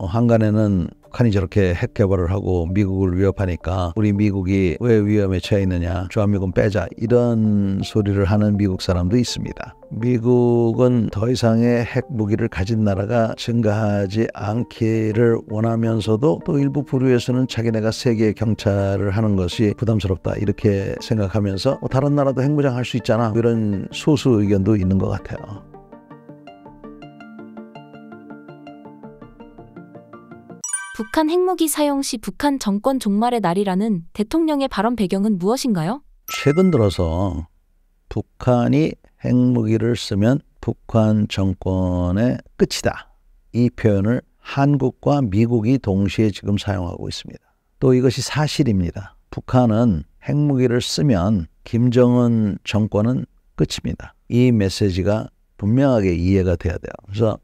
어, 한간에는 북한이 저렇게 핵 개발을 하고 미국을 위협하니까 우리 미국이 왜 위험에 처해 있느냐 주한미군 빼자 이런 소리를 하는 미국 사람도 있습니다. 미국은 더 이상의 핵 무기를 가진 나라가 증가하지 않기를 원하면서도 또 일부 부류에서는 자기네가 세계 경찰을 하는 것이 부담스럽다 이렇게 생각하면서 뭐 다른 나라도 핵무장 할수 있잖아 이런 소수 의견도 있는 것 같아요. 북한 핵무기 사용 시 북한 정권 종말의 날이라는 대통령의 발언 배경은 무엇인가요? 최근 들어서 북한이 핵무기를 쓰면 북한 정권의 끝이다. 이 표현을 한국과 미국이 동시에 지금 사용하고 있습니다. 또 이것이 사실입니다. 북한은 핵무기를 쓰면 김정은 정권은 끝입니다. 이 메시지가 분명하게 이해가 돼야 돼요. 그래서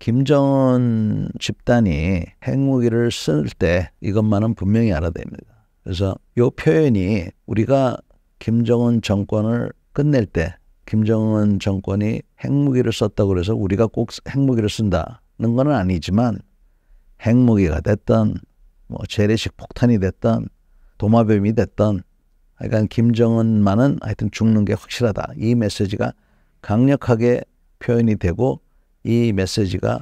김정은 집단이 핵무기를 쓸 때 이것만은 분명히 알아야 됩니다. 그래서 요 표현이 우리가 김정은 정권을 끝낼 때 김정은 정권이 핵무기를 썼다고 그래서 우리가 꼭 핵무기를 쓴다는 건 아니지만 핵무기가 됐던 뭐 재래식 폭탄이 됐던 도마뱀이 됐던 하여간 김정은만은 하여튼 죽는 게 확실하다. 이 메시지가 강력하게 표현이 되고 이 메시지가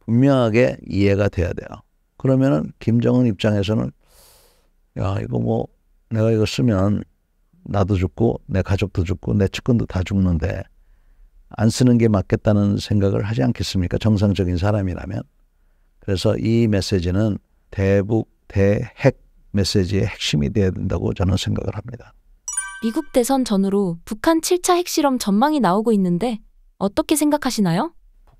분명하게 이해가 돼야 돼요. 그러면은 김정은 입장에서는 야 이거 뭐 내가 이거 쓰면 나도 죽고 내 가족도 죽고 내 측근도 다 죽는데 안 쓰는 게 맞겠다는 생각을 하지 않겠습니까? 정상적인 사람이라면. 그래서 이 메시지는 대북 대핵 메시지의 핵심이 돼야 된다고 저는 생각을 합니다. 미국 대선 전후로 북한 7차 핵실험 전망이 나오고 있는데 어떻게 생각하시나요?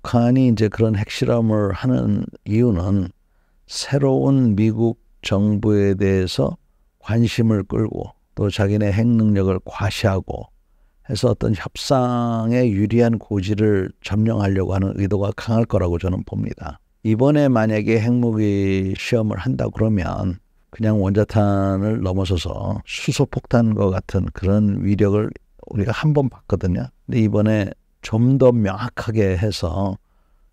북한이 이제 그런 핵실험을 하는 이유는 새로운 미국 정부에 대해서 관심을 끌고 또 자기네 핵 능력을 과시하고 해서 어떤 협상에 유리한 고지를 점령하려고 하는 의도가 강할 거라고 저는 봅니다. 이번에 만약에 핵무기 시험을 한다 그러면 그냥 원자탄을 넘어서서 수소폭탄과 같은 그런 위력을 우리가 한 번 봤거든요. 근데 이번에 좀 더 명확하게 해서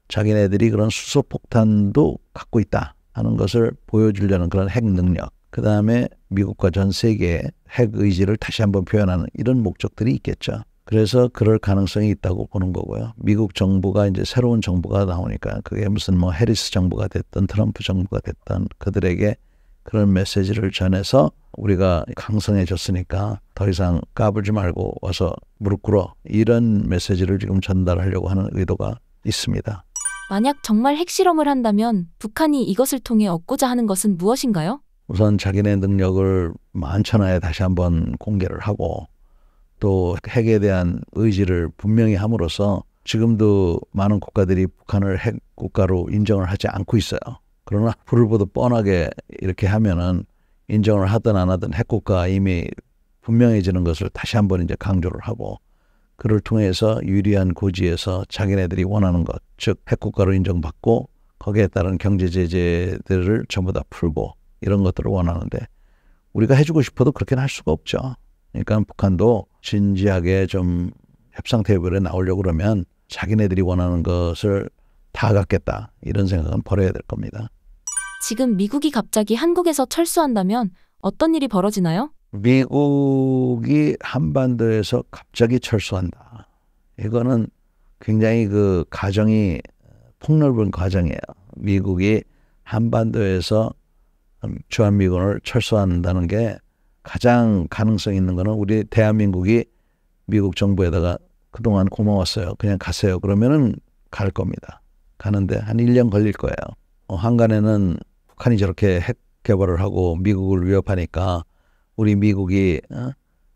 자기네들이 그런 수소폭탄도 갖고 있다 하는 것을 보여주려는 그런 핵 능력. 그 다음에 미국과 전 세계의 핵 의지를 다시 한번 표현하는 이런 목적들이 있겠죠. 그래서 그럴 가능성이 있다고 보는 거고요. 미국 정부가 이제 새로운 정부가 나오니까 그게 무슨 뭐 해리스 정부가 됐든 트럼프 정부가 됐든 그들에게 그런 메시지를 전해서 우리가 강성해졌으니까 더 이상 까불지 말고 와서 무릎 꿇어 이런 메시지를 지금 전달하려고 하는 의도가 있습니다. 만약 정말 핵실험을 한다면 북한이 이것을 통해 얻고자 하는 것은 무엇인가요? 우선 자기네 능력을 만천하에 다시 한번 공개를 하고 또 핵에 대한 의지를 분명히 함으로써 지금도 많은 국가들이 북한을 핵 국가로 인정을 하지 않고 있어요. 그러나 불을 보듯 뻔하게 이렇게 하면은 인정을 하든 안 하든 핵 국가 이미 분명해지는 것을 다시 한번 이제 강조를 하고 그를 통해서 유리한 고지에서 자기네들이 원하는 것, 즉 핵국가로 인정받고 거기에 따른 경제 제재들을 전부 다 풀고 이런 것들을 원하는데 우리가 해주고 싶어도 그렇게는 할 수가 없죠. 그러니까 북한도 진지하게 좀 협상 테이블에 나오려고 그러면 자기네들이 원하는 것을 다 갖겠다 이런 생각은 버려야 될 겁니다. 지금 미국이 갑자기 한국에서 철수한다면 어떤 일이 벌어지나요? 미국이 한반도에서 갑자기 철수한다. 이거는 굉장히 그 과정이 폭넓은 과정이에요. 미국이 한반도에서 주한미군을 철수한다는 게 가장 가능성 있는 거는 우리 대한민국이 미국 정부에다가 그동안 고마웠어요. 그냥 가세요. 그러면은 갈 겁니다. 가는데 한 1년 걸릴 거예요. 어, 한간에는 북한이 저렇게 핵 개발을 하고 미국을 위협하니까 우리 미국이 어?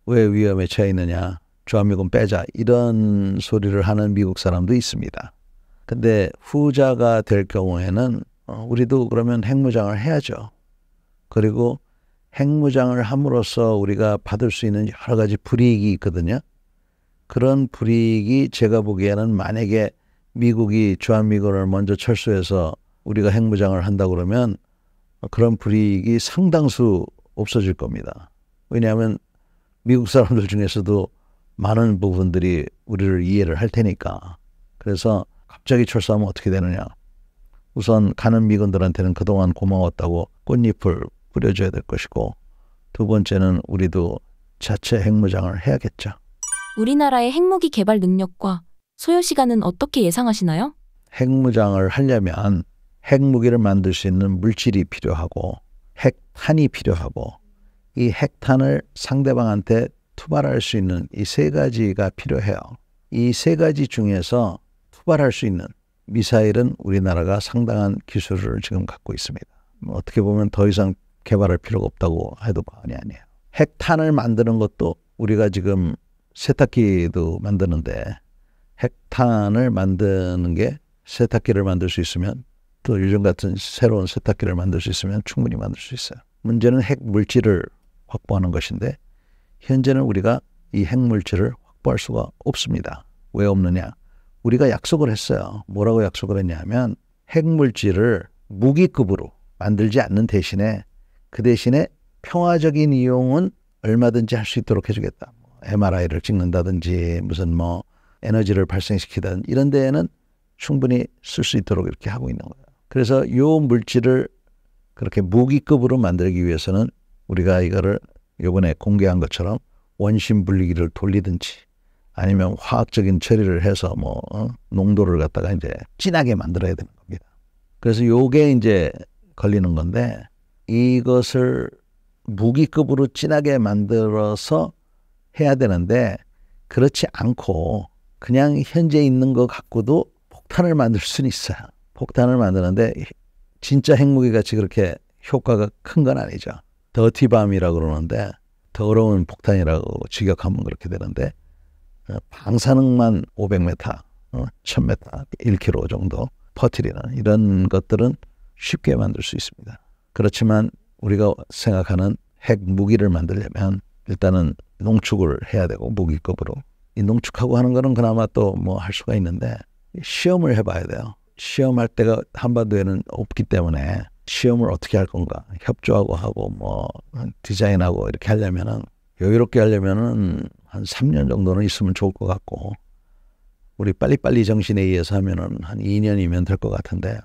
왜 위험에 처해 있느냐 주한미군 빼자 이런 소리를 하는 미국 사람도 있습니다. 근데 후자가 될 경우에는 어, 우리도 그러면 핵무장을 해야죠. 그리고 핵무장을 함으로써 우리가 받을 수 있는 여러 가지 불이익이 있거든요. 그런 불이익이 제가 보기에는 만약에 미국이 주한미군을 먼저 철수해서 우리가 핵무장을 한다 그러면 그런 불이익이 상당수 없어질 겁니다. 왜냐하면 미국 사람들 중에서도 많은 부분들이 우리를 이해를 할 테니까. 그래서 갑자기 철수하면 어떻게 되느냐. 우선 가는 미군들한테는 그동안 고마웠다고 꽃잎을 뿌려줘야 될 것이고 두 번째는 우리도 자체 핵무장을 해야겠죠. 우리나라의 핵무기 개발 능력과 소요 시간은 어떻게 예상하시나요? 핵무장을 하려면 핵무기를 만들 수 있는 물질이 필요하고 핵탄이 필요하고 이 핵탄을 상대방한테 투발할 수 있는 이 세 가지가 필요해요. 이 세 가지 중에서 투발할 수 있는 미사일은 우리나라가 상당한 기술을 지금 갖고 있습니다. 뭐 어떻게 보면 더 이상 개발할 필요가 없다고 해도 과언이 아니에요. 핵탄을 만드는 것도 우리가 지금 세탁기도 만드는데 핵탄을 만드는 게 세탁기를 만들 수 있으면 또 요즘 같은 새로운 세탁기를 만들 수 있으면 충분히 만들 수 있어요. 문제는 핵 물질을 확보하는 것인데 현재는 우리가 이 핵 물질을 확보할 수가 없습니다. 왜 없느냐? 우리가 약속을 했어요. 뭐라고 약속을 했냐면 핵 물질을 무기급으로 만들지 않는 대신에 그 대신에 평화적인 이용은 얼마든지 할 수 있도록 해주겠다. MRI를 찍는다든지 무슨 뭐 에너지를 발생시키든 이런 데에는 충분히 쓸 수 있도록 이렇게 하고 있는 거예요. 그래서 요 물질을 그렇게 무기급으로 만들기 위해서는 우리가 이거를 요번에 공개한 것처럼 원심 분리기를 돌리든지 아니면 화학적인 처리를 해서 뭐 어? 농도를 갖다가 이제 진하게 만들어야 되는 겁니다. 그래서 요게 이제 걸리는 건데 이것을 무기급으로 진하게 만들어서 해야 되는데 그렇지 않고 그냥 현재 있는 것 갖고도 폭탄을 만들 수는 있어요. 폭탄을 만드는데 진짜 핵무기 같이 그렇게 효과가 큰 건 아니죠. 더티밤이라고 그러는데 더러운 폭탄이라고 직역하면 그렇게 되는데 어, 방사능만 500m, 1000m, 1km 정도 퍼트리는 이런 것들은 쉽게 만들 수 있습니다. 그렇지만 우리가 생각하는 핵 무기를 만들려면 일단은 농축을 해야 되고 무기급으로 이 농축하고 하는 거는 그나마 또 뭐 할 수가 있는데 시험을 해봐야 돼요. 시험할 때가 한반도에는 없기 때문에 시험을 어떻게 할 건가 협조하고 하고 뭐 디자인하고 이렇게 하려면은 여유롭게 하려면은 한 3년 정도는 있으면 좋을 것 같고 우리 빨리빨리 정신에 의해서 하면은 한 2년이면 될 것 같은데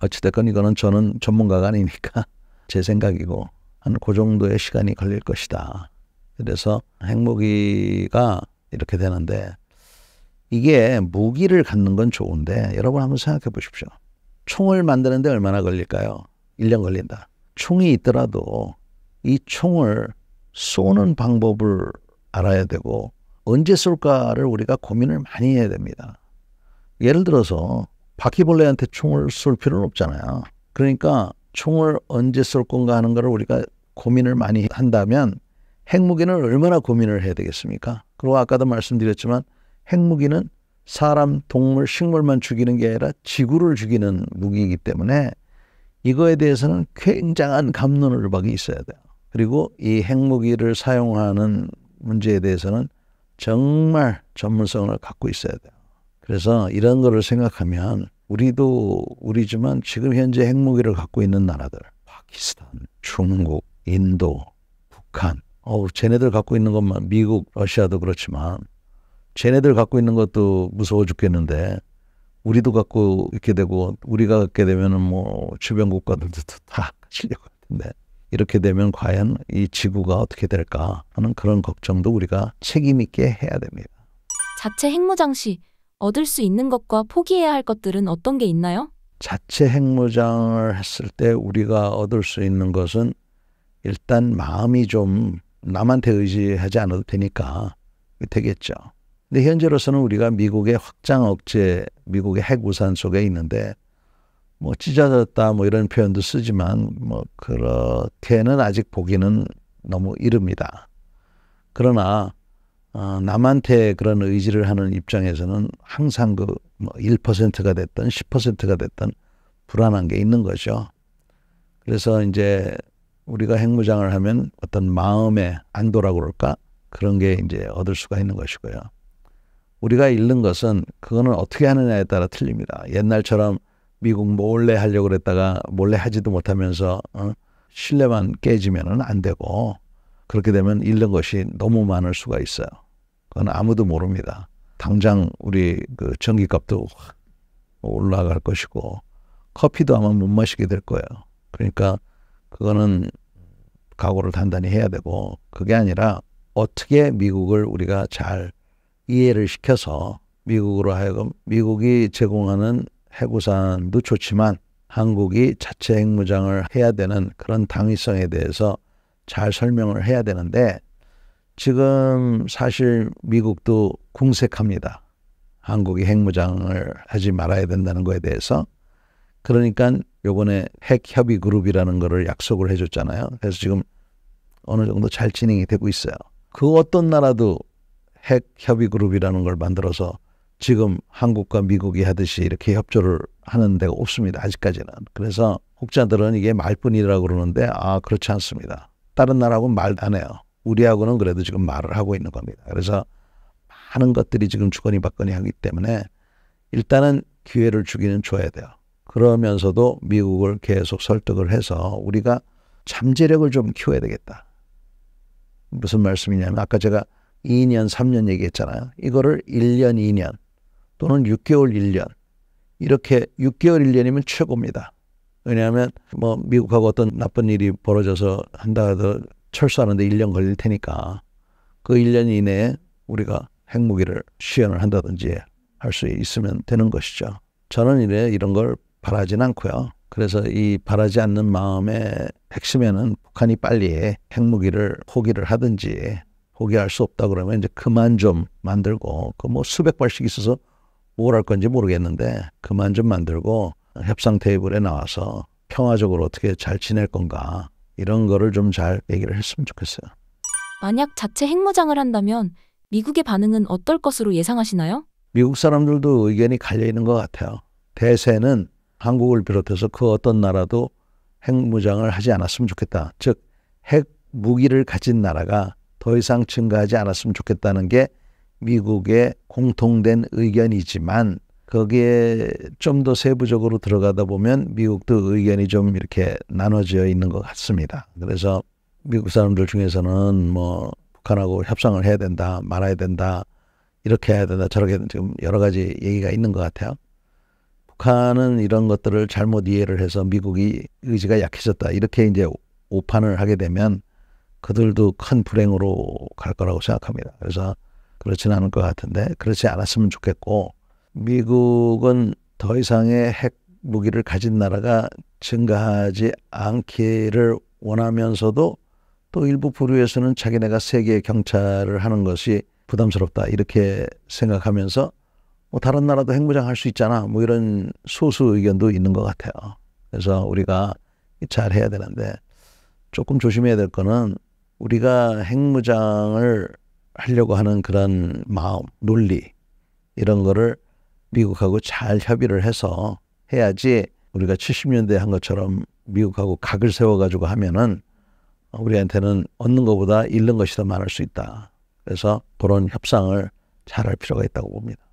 어찌됐건 이거는 저는 전문가가 아니니까 제 생각이고 한 그 정도의 시간이 걸릴 것이다. 그래서 핵무기가 이렇게 되는데 이게 무기를 갖는 건 좋은데 여러분 한번 생각해 보십시오. 총을 만드는데 얼마나 걸릴까요? 1년 걸린다. 총이 있더라도 이 총을 쏘는 방법을 알아야 되고 언제 쏠까를 우리가 고민을 많이 해야 됩니다. 예를 들어서 바퀴벌레한테 총을 쏠 필요는 없잖아요. 그러니까 총을 언제 쏠 건가 하는 것 우리가 고민을 많이 한다면 핵무기는 얼마나 고민을 해야 되겠습니까? 그리고 아까도 말씀드렸지만 핵무기는 사람, 동물, 식물만 죽이는 게 아니라 지구를 죽이는 무기이기 때문에 이거에 대해서는 굉장한 감론을 박이 있어야 돼요. 그리고 이 핵무기를 사용하는 문제에 대해서는 정말 전문성을 갖고 있어야 돼요. 그래서 이런 거를 생각하면 우리도 우리지만 지금 현재 핵무기를 갖고 있는 나라들 파키스탄, 중국, 인도, 북한 어우 쟤네들 갖고 있는 것만 미국, 러시아도 그렇지만 쟤네들 갖고 있는 것도 무서워 죽겠는데 우리도 갖고 있게 되고 우리가 갖게 되면은 뭐 주변 국가들도 다 실려고 하데 이렇게 되면 과연 이 지구가 어떻게 될까 하는 그런 걱정도 우리가 책임 있게 해야 됩니다. 자체 핵무장 시 얻을 수 있는 것과 포기해야 할 것들은 어떤 게 있나요? 자체 핵무장을 했을 때 우리가 얻을 수 있는 것은 일단 마음이 좀 남한테 의지하지 않아도 되니까 되겠죠. 근데 현재로서는 우리가 미국의 확장 억제, 미국의 핵 우산 속에 있는데 뭐 찢어졌다 뭐 이런 표현도 쓰지만 뭐 그렇게는 아직 보기는 너무 이릅니다. 그러나 어, 남한테 그런 의지를 하는 입장에서는 항상 그 뭐 1%가 됐든 10%가 됐든 불안한 게 있는 거죠. 그래서 이제 우리가 핵무장을 하면 어떤 마음의 안도라고 그럴까? 그런 게 이제 얻을 수가 있는 것이고요. 우리가 잃는 것은 그거는 어떻게 하느냐에 따라 틀립니다. 옛날처럼 미국 몰래 하려고 그랬다가 몰래 하지도 못하면서 어? 신뢰만 깨지면은 안 되고 그렇게 되면 잃는 것이 너무 많을 수가 있어요. 그건 아무도 모릅니다. 당장 우리 그 전기값도 올라갈 것이고 커피도 아마 못 마시게 될 거예요. 그러니까 그거는 각오를 단단히 해야 되고 그게 아니라 어떻게 미국을 우리가 잘 이해를 시켜서 미국으로 하여금 미국이 제공하는 해구산도 좋지만 한국이 자체 핵무장을 해야 되는 그런 당위성에 대해서 잘 설명을 해야 되는데 지금 사실 미국도 궁색합니다. 한국이 핵무장을 하지 말아야 된다는 거에 대해서 그러니까 요번에 핵협의 그룹이라는 거를 약속을 해줬잖아요. 그래서 지금 어느 정도 잘 진행이 되고 있어요. 그 어떤 나라도 핵 협의 그룹이라는 걸 만들어서 지금 한국과 미국이 하듯이 이렇게 협조를 하는 데가 없습니다. 아직까지는. 그래서 혹자들은 이게 말뿐이라고 그러는데 아 그렇지 않습니다. 다른 나라하고는 말안 해요. 우리하고는 그래도 지금 말을 하고 있는 겁니다. 그래서 많은 것들이 지금 주거니 받거니 하기 때문에 일단은 기회를 주기는 줘야 돼요. 그러면서도 미국을 계속 설득을 해서 우리가 잠재력을 좀 키워야 되겠다. 무슨 말씀이냐면 아까 제가 2년, 3년 얘기했잖아요. 이거를 1년, 2년 또는 6개월, 1년 이렇게 6개월, 1년이면 최고입니다. 왜냐하면 뭐 미국하고 어떤 나쁜 일이 벌어져서 한다 하 철수하는데 1년 걸릴 테니까 그 1년 이내에 우리가 핵무기를 시연을 한다든지 할 수 있으면 되는 것이죠. 저는 이래 이런 걸 바라진 않고요. 그래서 이 바라지 않는 마음의 핵심에는 북한이 빨리 핵무기를 포기를 하든지 포기할 수 없다 그러면 이제 그만 좀 만들고 그 뭐 수백 발씩 있어서 뭘 할 건지 모르겠는데 그만 좀 만들고 협상 테이블에 나와서 평화적으로 어떻게 잘 지낼 건가 이런 거를 좀 잘 얘기를 했으면 좋겠어요. 만약 자체 핵무장을 한다면 미국의 반응은 어떨 것으로 예상하시나요? 미국 사람들도 의견이 갈려 있는 것 같아요. 대세는 한국을 비롯해서 그 어떤 나라도 핵무장을 하지 않았으면 좋겠다. 즉 핵무기를 가진 나라가 더 이상 증가하지 않았으면 좋겠다는 게 미국의 공통된 의견이지만 거기에 좀 더 세부적으로 들어가다 보면 미국도 의견이 좀 이렇게 나눠져 있는 것 같습니다. 그래서 미국 사람들 중에서는 뭐 북한하고 협상을 해야 된다, 말아야 된다, 이렇게 해야 된다, 저렇게 지금 여러 가지 얘기가 있는 것 같아요. 북한은 이런 것들을 잘못 이해를 해서 미국이 의지가 약해졌다. 이렇게 이제 오판을 하게 되면 그들도 큰 불행으로 갈 거라고 생각합니다. 그래서 그렇진 않을 것 같은데 그렇지 않았으면 좋겠고 미국은 더 이상의 핵 무기를 가진 나라가 증가하지 않기를 원하면서도 또 일부 부류에서는 자기네가 세계 경찰을 하는 것이 부담스럽다 이렇게 생각하면서 뭐 다른 나라도 핵무장 할 수 있잖아 뭐 이런 소수 의견도 있는 것 같아요. 그래서 우리가 잘 해야 되는데 조금 조심해야 될 거는 우리가 핵무장을 하려고 하는 그런 마음, 논리 이런 거를 미국하고 잘 협의를 해서 해야지 우리가 70년대 한 것처럼 미국하고 각을 세워가지고 하면은 우리한테는 얻는 것보다 잃는 것이 더 많을 수 있다. 그래서 그런 협상을 잘 할 필요가 있다고 봅니다.